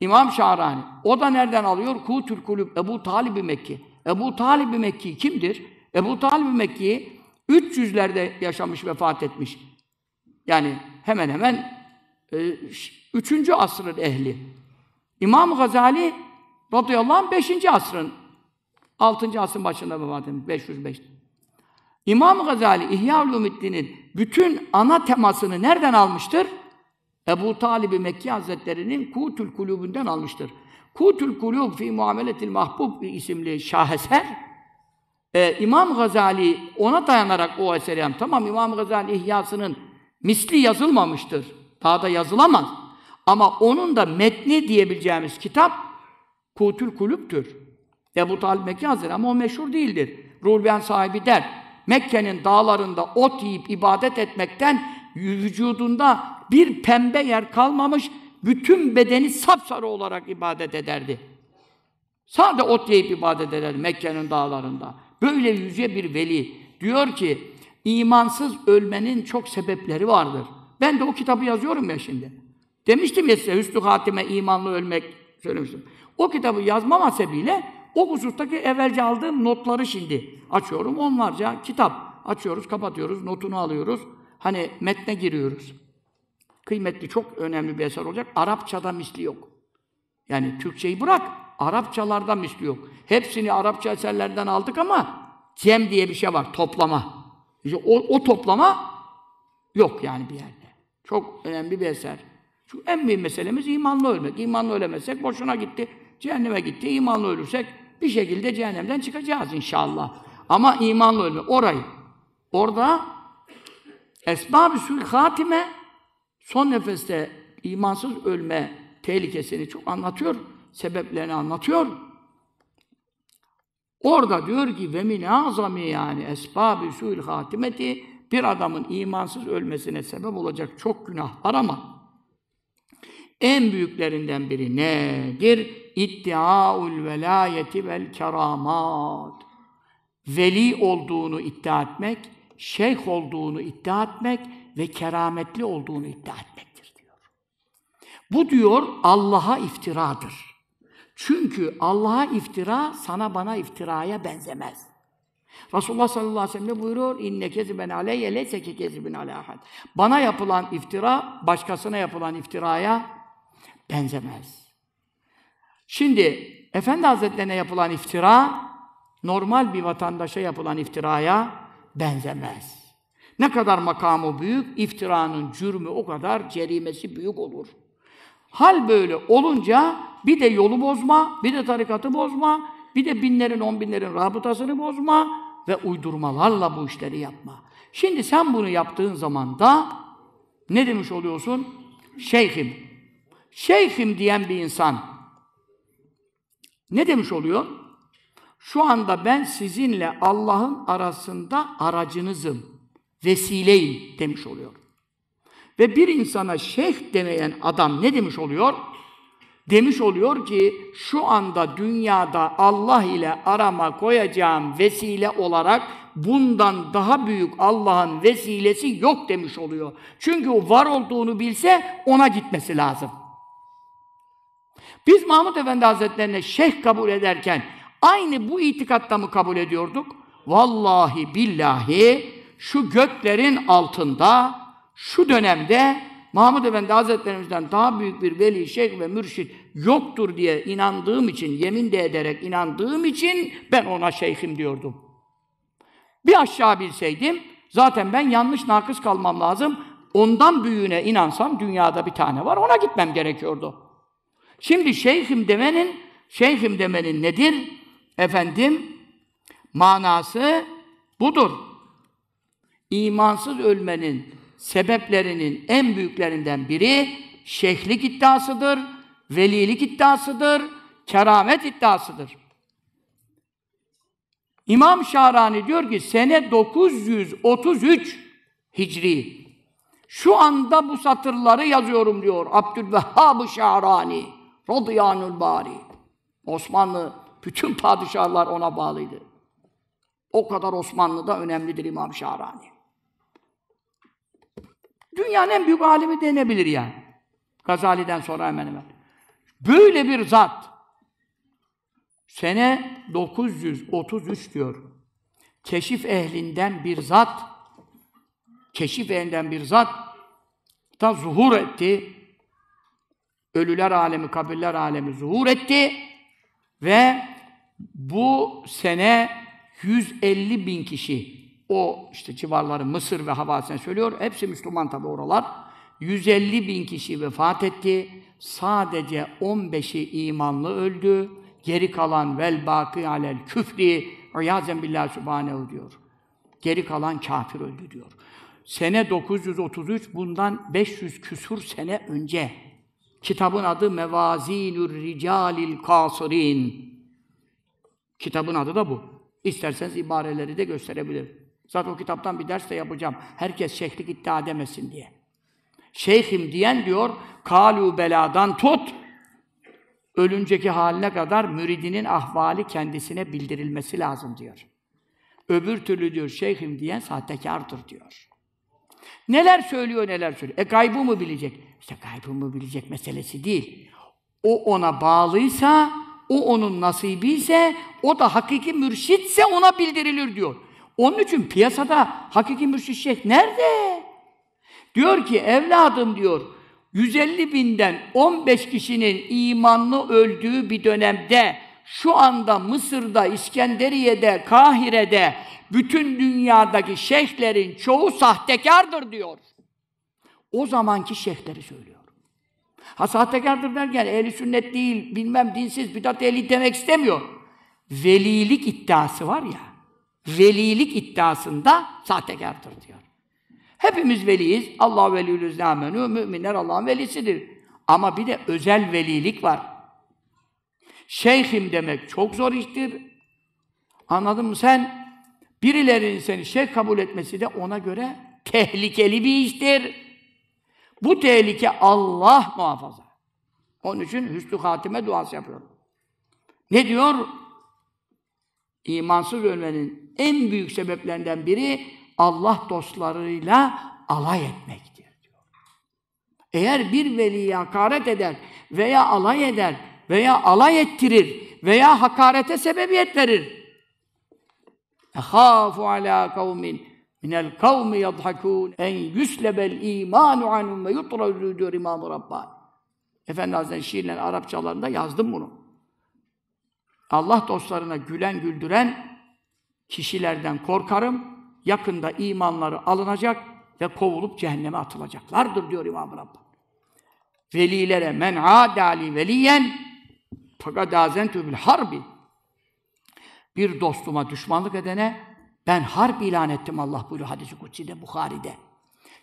İmam Şahrani. O da nereden alıyor? Kutül Kulüp Ebu Talib-i Mekki. Ebu Talib-i Mekki kimdir? Ebu Talib-i Mekki 300'lerde yaşamış, vefat etmiş. Yani hemen hemen e, 3. asrın ehli. İmam Gazali radıyallahu anh 5. asrın 6. asrın başında vefat etmiş. 505. İmam Gazali İhya Ulumiddin'in bütün ana temasını nereden almıştır? Ebu Talib-i Mekki Hazretleri'nin Kutül Kulübünden almıştır. Kutül Kulüb fi Muameletil Mahbub isimli şaheser e, İmam Gazali ona dayanarak o eseri yani tamam İmam Gazali ihyasının misli yazılmamıştır. Daha da yazılamaz. Ama onun da metni diyebileceğimiz kitap Kutül Kulüb'tür. Ebu Talib Mekki Hazretleri ama o meşhur değildir. Rulben sahibi der. Mekke'nin dağlarında ot yiyip ibadet etmekten vücudunda bir pembe yer kalmamış, bütün bedeni sapsarı olarak ibadet ederdi. Sadece ot yiyip ibadet ederdi Mekke'nin dağlarında. Böyle yüce bir veli. Diyor ki, imansız ölmenin çok sebepleri vardır. Ben de o kitabı yazıyorum ya şimdi. Demiştim ya size, Hüsnü Hatim'e imanlı ölmek söylemiştim. O kitabı yazmama sebebiyle o husustaki evvelce aldığım notları şimdi açıyorum. Onlarca kitap açıyoruz, kapatıyoruz, notunu alıyoruz. Hani metne giriyoruz kıymetli, çok önemli bir eser olacak. Arapçada misli yok. Yani Türkçeyi bırak, Arapçalarda misli yok. Hepsini Arapça eserlerden aldık ama cem diye bir şey var, toplama. İşte o, o toplama yok yani bir yerde. Çok önemli bir eser. Çünkü en büyük meselemiz imanla ölmek. İmanla ölemezsek boşuna gitti, cehenneme gitti. İmanla ölürsek bir şekilde cehennemden çıkacağız inşallah. Ama imanla ölmek, orayı. Orada esbab-ı hatime son nefeste imansız ölme tehlikesini çok anlatıyor, sebeplerini anlatıyor. Orada diyor ki ve min azami yani esbabü suil hatimeti bir adamın imansız ölmesine sebep olacak çok günah var ama en büyüklerinden biri nedir? İddiaul velayeti vel keramat. Veli olduğunu iddia etmek, şeyh olduğunu iddia etmek, ve kerametli olduğunu iddia etmektir diyor. Bu diyor Allah'a iftiradır. Çünkü Allah'a iftira sana bana iftiraya benzemez. Resulullah sallallahu aleyhi ve sellem ne buyuruyor? İnne keziben aleyye leyse ki kezibin alahad. Bana yapılan iftira, başkasına yapılan iftiraya benzemez. Şimdi Efendi Hazretlerine yapılan iftira, normal bir vatandaşa yapılan iftiraya benzemez. Ne kadar makamı büyük, iftiranın cürmü o kadar cerimesi büyük olur. Hal böyle olunca bir de yolu bozma, bir de tarikatı bozma, bir de binlerin, on binlerin rabıtasını bozma ve uydurmalarla bu işleri yapma. Şimdi sen bunu yaptığın zaman da ne demiş oluyorsun? Şeyhim. Şeyhim diyen bir insan ne demiş oluyor? Şu anda ben sizinle Allah'ın arasında aracınızım vesileyim demiş oluyor. Ve bir insana şeyh demeyen adam ne demiş oluyor? Demiş oluyor ki şu anda dünyada Allah ile arama koyacağım vesile olarak bundan daha büyük Allah'ın vesilesi yok demiş oluyor. Çünkü o var olduğunu bilse ona gitmesi lazım. Biz Mahmud Efendi Hazretlerine şeyh kabul ederken aynı bu itikatta mı kabul ediyorduk? Vallahi billahi şu göklerin altında şu dönemde Mahmud Efendi Hazretlerimizden daha büyük bir veli, şeyh ve mürşit yoktur diye inandığım için, yemin de ederek inandığım için ben ona şeyhim diyordum. Bir aşağı bilseydim, zaten ben yanlış nakıs kalmam lazım. Ondan büyüğüne inansam, dünyada bir tane var, ona gitmem gerekiyordu. Şimdi şeyhim demenin, şeyhim demenin nedir? Efendim, manası budur imansız ölmenin sebeplerinin en büyüklerinden biri şeyhlik iddiasıdır, velilik iddiasıdır, keramet iddiasıdır. İmam Şahrani diyor ki sene 933 Hicri. Şu anda bu satırları yazıyorum diyor Abdülvehhab-ı Şahrani radıyallahu bari. Osmanlı bütün padişahlar ona bağlıydı. O kadar Osmanlı'da önemlidir İmam Şahrani. Dünyanın en büyük alimi denebilir yani. Gazali'den sonra hemen hemen. Böyle bir zat sene 933 diyor. Keşif ehlinden bir zat keşif ehlinden bir zat da zuhur etti. Ölüler alemi, kabirler alemi zuhur etti ve bu sene 150 bin kişi o işte civarları Mısır ve havasını söylüyor. Hepsi Müslüman tabi oralar. 150 bin kişi vefat etti. Sadece 15'i imanlı öldü. Geri kalan vel baki alel küfri iyazen billah subhanehu diyor. Geri kalan kafir öldü diyor. Sene 933 bundan 500 küsur sene önce. Kitabın adı Mevazinur Ricalil Kasirin. Kitabın adı da bu. İsterseniz ibareleri de gösterebilirim. Zaten o kitaptan bir ders de yapacağım. Herkes şehlik iddia demesin diye. Şeyhim diyen diyor, kalu beladan tut. Ölünceki haline kadar müridinin ahvali kendisine bildirilmesi lazım diyor. Öbür türlü diyor, şeyhim diyen sahtekardır diyor. Neler söylüyor, neler söylüyor. E gaybı mı bilecek? İşte gaybı mı bilecek meselesi değil. O ona bağlıysa, o onun nasibi ise, o da hakiki mürşitse ona bildirilir diyor. Onun için piyasada hakiki mürşid şeyh nerede? Diyor ki evladım diyor 150 binden 15 kişinin imanlı öldüğü bir dönemde şu anda Mısır'da, İskenderiye'de, Kahire'de bütün dünyadaki şeyhlerin çoğu sahtekardır diyor. O zamanki şeyhleri söylüyor. Ha sahtekardır derken ehli sünnet değil, bilmem dinsiz, bidat ehli demek istemiyor. Velilik iddiası var ya velilik iddiasında sahtekardır diyor. Hepimiz veliyiz. Allah veliyülüz amenu, müminler Allah'ın velisidir. Ama bir de özel velilik var. Şeyhim demek çok zor iştir. Anladın mı? Sen birilerinin seni şeyh kabul etmesi de ona göre tehlikeli bir iştir. Bu tehlike Allah muhafaza. Onun için hüsnü hatime duası yapıyorum. Ne diyor? İmansız ölmenin en büyük sebeplerinden biri Allah dostlarıyla alay etmektir Eğer bir veliye hakaret eder veya alay eder veya alay ettirir veya hakarete sebebiyet verir. Ehafu ala kavmin minel kavmi yadhakun en yüslebel imanu anhum ve yutrazu diyor İmam Rabbani. Efendi Hazretleri şiirle Arapçalarında yazdım bunu. Allah dostlarına gülen güldüren kişilerden korkarım. Yakında imanları alınacak ve kovulup cehenneme atılacaklardır diyor İmam Rabbani. Velilere men adali veliyen fakat azentü bil harbi bir dostuma düşmanlık edene ben harp ilan ettim Allah buyuruyor hadisi kutsi'de, Bukhari'de.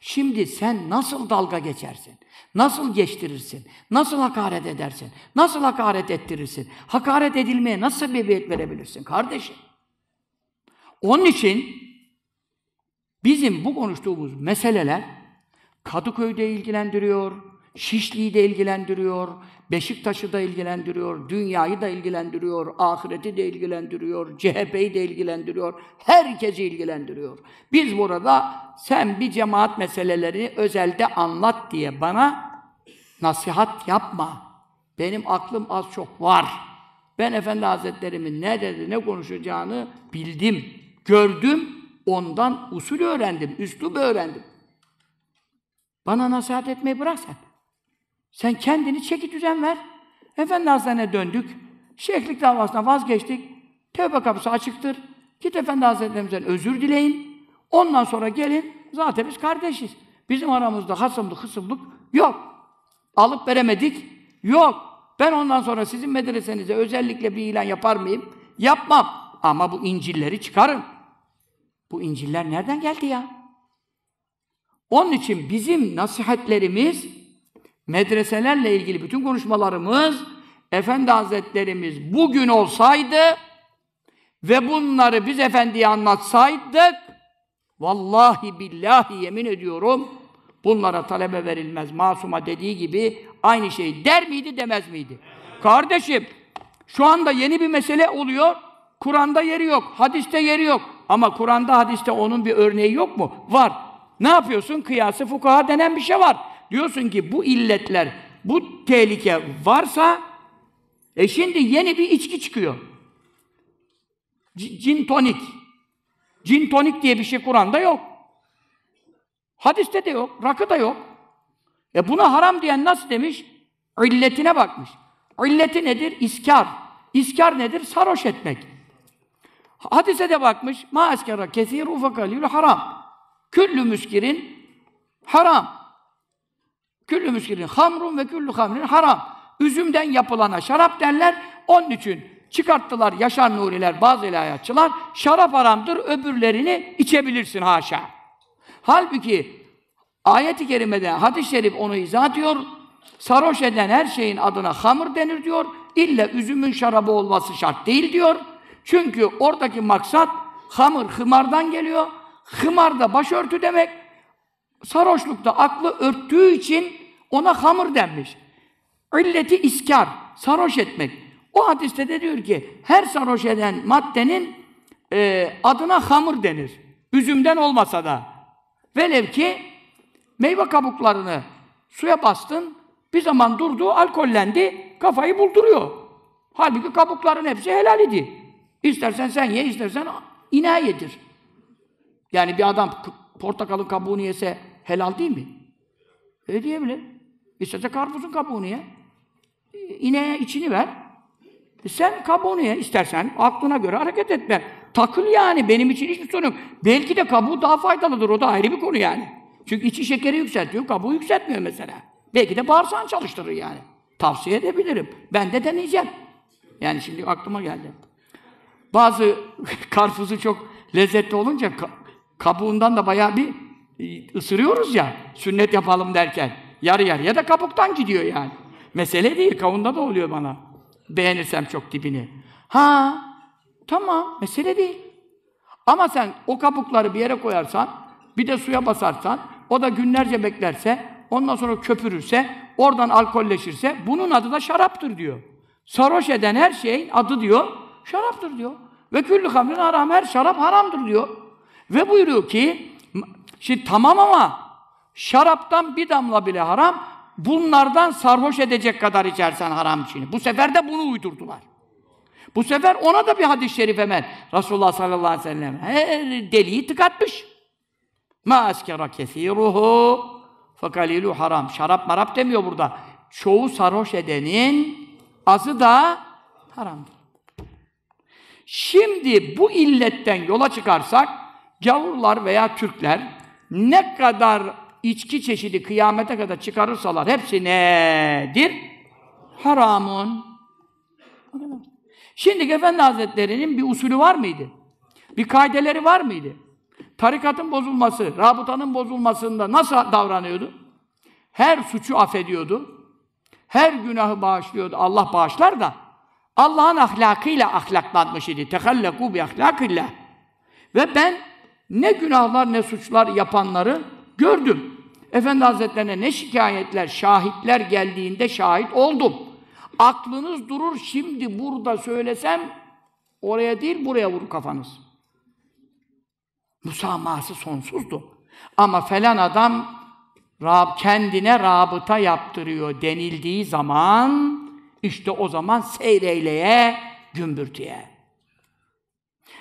Şimdi sen nasıl dalga geçersin? Nasıl geçtirirsin? Nasıl hakaret edersin? Nasıl hakaret ettirirsin? Hakaret edilmeye nasıl sebebiyet verebilirsin kardeşim? Onun için bizim bu konuştuğumuz meseleler Kadıköy'ü de ilgilendiriyor, Şişli'yi de ilgilendiriyor, Beşiktaş'ı da ilgilendiriyor, dünyayı da ilgilendiriyor, ahireti de ilgilendiriyor, CHP'yi de ilgilendiriyor, herkesi ilgilendiriyor. Biz burada sen bir cemaat meselelerini özelde anlat diye bana nasihat yapma. Benim aklım az çok var. Ben Efendi Hazretlerimin ne dedi, ne konuşacağını bildim gördüm, ondan usul öğrendim, üslup öğrendim. Bana nasihat etmeyi bırak sen. Sen kendini çeki düzen ver. Efendi Hazretleri'ne döndük. Şeyhlik davasına vazgeçtik. Tevbe kapısı açıktır. Git Efendi Hazretlerimizden özür dileyin. Ondan sonra gelin. Zaten biz kardeşiz. Bizim aramızda hasımlık, hısımlık yok. Alıp veremedik. Yok. Ben ondan sonra sizin medresenize özellikle bir ilan yapar mıyım? Yapmam. Ama bu incilleri çıkarın. Bu İncil'ler nereden geldi ya? Onun için bizim nasihatlerimiz, medreselerle ilgili bütün konuşmalarımız, Efendi Hazretlerimiz bugün olsaydı ve bunları biz Efendi'ye anlatsaydık, vallahi billahi yemin ediyorum, bunlara talebe verilmez. Masuma dediği gibi aynı şeyi der miydi, demez miydi? Kardeşim, şu anda yeni bir mesele oluyor, Kur'an'da yeri yok, hadiste yeri yok. Ama Kur'an'da hadiste onun bir örneği yok mu? Var. Ne yapıyorsun? Kıyası fukaha denen bir şey var. Diyorsun ki bu illetler, bu tehlike varsa e şimdi yeni bir içki çıkıyor. C- cin tonik. Cin tonik diye bir şey Kur'an'da yok. Hadiste de yok, rakı da yok. E buna haram diyen nasıl demiş? İlletine bakmış. İlleti nedir? İskar. İskar nedir? Sarhoş etmek. Hadise de bakmış. Ma askara kesir ufakalil haram. Küllü müskirin haram. Küllü müskirin hamrun ve küllü hamrin haram. Üzümden yapılana şarap derler. Onun için çıkarttılar Yaşar Nuriler, bazı ilahiyatçılar. Şarap haramdır, öbürlerini içebilirsin haşa. Halbuki ayet-i kerimede hadis-i şerif onu izah diyor. Sarhoş eden her şeyin adına hamur denir diyor. İlla üzümün şarabı olması şart değil diyor. Çünkü oradaki maksat hamur, hımardan geliyor. Hımar da başörtü demek. Sarhoşlukta aklı örttüğü için ona hamur denmiş. İlleti iskar, sarhoş etmek. O hadiste de diyor ki, her sarhoş eden maddenin e, adına hamur denir. Üzümden olmasa da. Velev ki meyve kabuklarını suya bastın, bir zaman durdu, alkollendi, kafayı bulduruyor. Halbuki kabukların hepsi helal idi. İstersen sen ye, istersen ineğe yedir. Yani bir adam portakalın kabuğunu yese helal değil mi? E diyebilir. İsterse karpuzun kabuğunu ye. İneğe içini ver. E sen kabuğunu ye istersen. Aklına göre hareket etme. Takıl yani. Benim için hiçbir sorun yok. Belki de kabuğu daha faydalıdır. O da ayrı bir konu yani. Çünkü içi şekeri yükseltiyor. Kabuğu yükseltmiyor mesela. Belki de bağırsağını çalıştırır yani. Tavsiye edebilirim. Ben de deneyeceğim. Yani şimdi aklıma geldi. Bazı karpuzu çok lezzetli olunca kabuğundan da bayağı bir e, ısırıyoruz ya sünnet yapalım derken. Yarı yarı. Ya da kabuktan gidiyor yani. Mesele değil, kavunda da oluyor bana. Beğenirsem çok dibini. Ha, tamam, mesele değil. Ama sen o kabukları bir yere koyarsan, bir de suya basarsan, o da günlerce beklerse, ondan sonra köpürürse, oradan alkolleşirse, bunun adı da şaraptır diyor. Sarhoş eden her şeyin adı diyor, Şaraptır diyor. Ve küllü hamrin haram. Her şarap haramdır diyor. Ve buyuruyor ki şimdi tamam ama şaraptan bir damla bile haram. Bunlardan sarhoş edecek kadar içersen haram için. Bu sefer de bunu uydurdular. Bu sefer ona da bir hadis-i şerif hemen Resulullah sallallahu aleyhi ve sellem her deliği tıkatmış. Ma eskera kesiruhu fakalilu haram. Şarap marap demiyor burada. Çoğu sarhoş edenin azı da haramdır. Şimdi bu illetten yola çıkarsak, gavurlar veya Türkler ne kadar içki çeşidi kıyamete kadar çıkarırsalar hepsi nedir? Haramın. Şimdi Efendi Hazretleri'nin bir usulü var mıydı? Bir kaideleri var mıydı? Tarikatın bozulması, rabıtanın bozulmasında nasıl davranıyordu? Her suçu affediyordu. Her günahı bağışlıyordu. Allah bağışlar da Allah'ın ahlakıyla ahlaklanmış idi. Tehallekû bi ahlakillah. Ve ben ne günahlar ne suçlar yapanları gördüm. Efendi Hazretlerine ne şikayetler, şahitler geldiğinde şahit oldum. Aklınız durur şimdi burada söylesem oraya değil buraya vur kafanız. Musamahası sonsuzdu. Ama falan adam Rab kendine rabıta yaptırıyor denildiği zaman işte o zaman seyreyleye, gümbürtüye.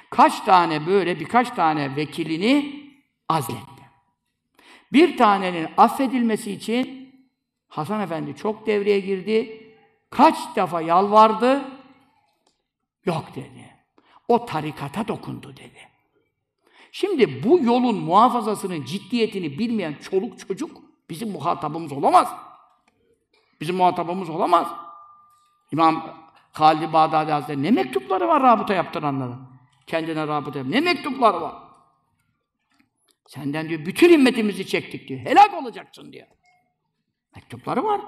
Kaç tane böyle birkaç tane vekilini azletti. Bir tanenin affedilmesi için Hasan Efendi çok devreye girdi. Kaç defa yalvardı? Yok dedi. O tarikata dokundu dedi. Şimdi bu yolun muhafazasının ciddiyetini bilmeyen çoluk çocuk bizim muhatabımız olamaz. Bizim muhatabımız olamaz. İmam Halid Bağdadi Hazretleri ne mektupları var rabıta yaptıranlara? Kendine rabıta yap. Ne mektupları var? Senden diyor bütün himmetimizi çektik diyor. Helak olacaksın diyor. Mektupları var.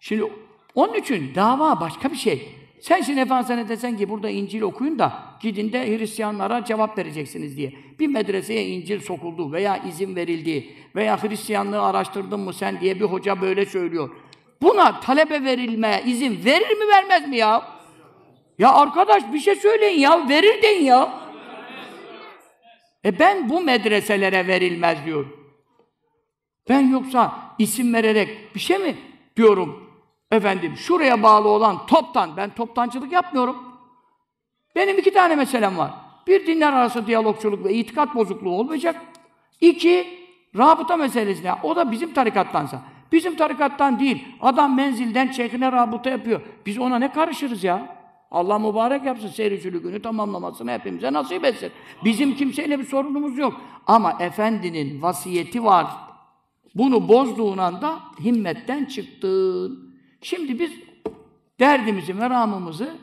Şimdi onun için dava başka bir şey. Sen şimdi efendisine desen ki burada İncil okuyun da gidin de Hristiyanlara cevap vereceksiniz diye. Bir medreseye İncil sokuldu veya izin verildi veya Hristiyanlığı araştırdın mı sen diye bir hoca böyle söylüyor. Buna talebe verilme izin verir mi vermez mi ya? Ya arkadaş bir şey söyleyin ya. Verir deyin ya. E ben bu medreselere verilmez diyor. Ben yoksa isim vererek bir şey mi diyorum? Efendim şuraya bağlı olan toptan, ben toptancılık yapmıyorum. Benim iki tane meselem var. Bir, dinler arası diyalogçuluk ve itikat bozukluğu olmayacak. İki, rabıta meselesine. O da bizim tarikattansa. Bizim tarikattan değil. Adam menzilden çekine rabıta yapıyor. Biz ona ne karışırız ya? Allah mübarek yapsın seyircülü günü tamamlamasını hepimize nasip etsin. Bizim kimseyle bir sorunumuz yok. Ama Efendinin vasiyeti var. Bunu bozduğun anda himmetten çıktın. Şimdi biz derdimizi, meramımızı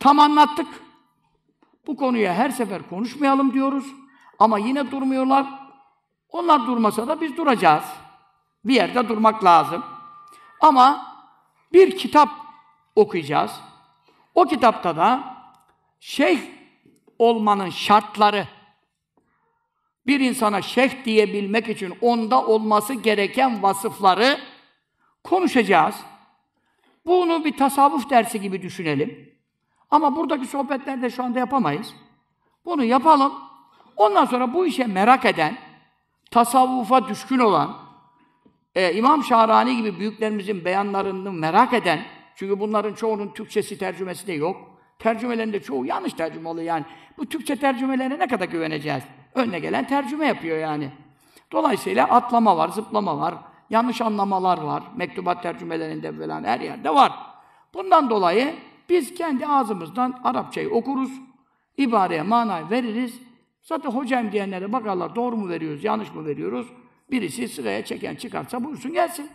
tam anlattık. Bu konuya her sefer konuşmayalım diyoruz. Ama yine durmuyorlar. Onlar durmasa da biz duracağız. Bir yerde durmak lazım. Ama bir kitap okuyacağız. O kitapta da şeyh olmanın şartları bir insana şeyh diyebilmek için onda olması gereken vasıfları konuşacağız. Bunu bir tasavvuf dersi gibi düşünelim. Ama buradaki sohbetlerde şu anda yapamayız. Bunu yapalım. Ondan sonra bu işe merak eden, tasavvufa düşkün olan, ee, İmam Şahrani gibi büyüklerimizin beyanlarını merak eden, çünkü bunların çoğunun Türkçesi tercümesi de yok. Tercümelerinde çoğu yanlış tercüme oluyor yani. Bu Türkçe tercümelerine ne kadar güveneceğiz? Önüne gelen tercüme yapıyor yani. Dolayısıyla atlama var, zıplama var, yanlış anlamalar var. Mektubat tercümelerinde falan her yerde var. Bundan dolayı biz kendi ağzımızdan Arapçayı okuruz, ibareye manayı veririz. Zaten hocam diyenlere bakarlar doğru mu veriyoruz, yanlış mı veriyoruz. Birisi sıraya çeken çıkarsa buyursun gelsin.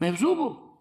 Mevzu bu.